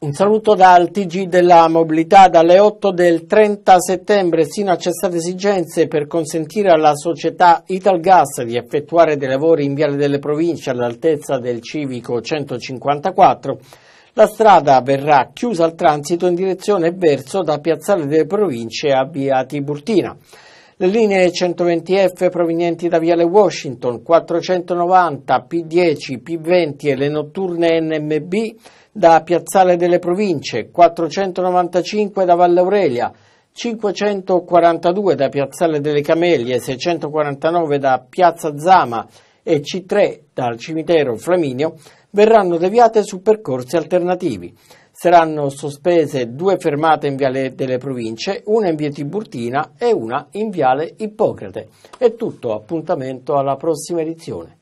Un saluto dal TG della mobilità dalle 8 del 30 settembre sino a cessate esigenze per consentire alla società Italgas di effettuare dei lavori in Viale delle Province all'altezza del civico 154. La strada verrà chiusa al transito in direzione verso da Piazzale delle Province a Via Tiburtina. Le linee 120F provenienti da Viale Washington, 490, P10, P20 e le notturne NMB da Piazzale delle Province, 495 da Valle Aurelia, 542 da Piazzale delle Camelie, 649 da Piazza Zama e C3 dal cimitero Flaminio verranno deviate su percorsi alternativi saranno sospese due fermate in Viale delle Province, una in Via Tiburtina e una in Viale Ippocrate. È tutto, appuntamento alla prossima edizione.